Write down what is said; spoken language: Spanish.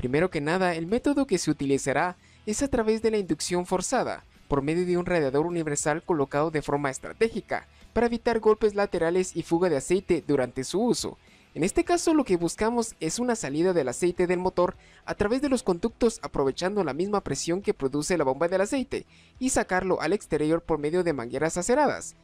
Primero que nada, el método que se utilizará es a través de la inducción forzada, por medio de un radiador universal colocado de forma estratégica, para evitar golpes laterales y fuga de aceite durante su uso. En este caso lo que buscamos es una salida del aceite del motor a través de los conductos aprovechando la misma presión que produce la bomba del aceite y sacarlo al exterior por medio de mangueras aceradas.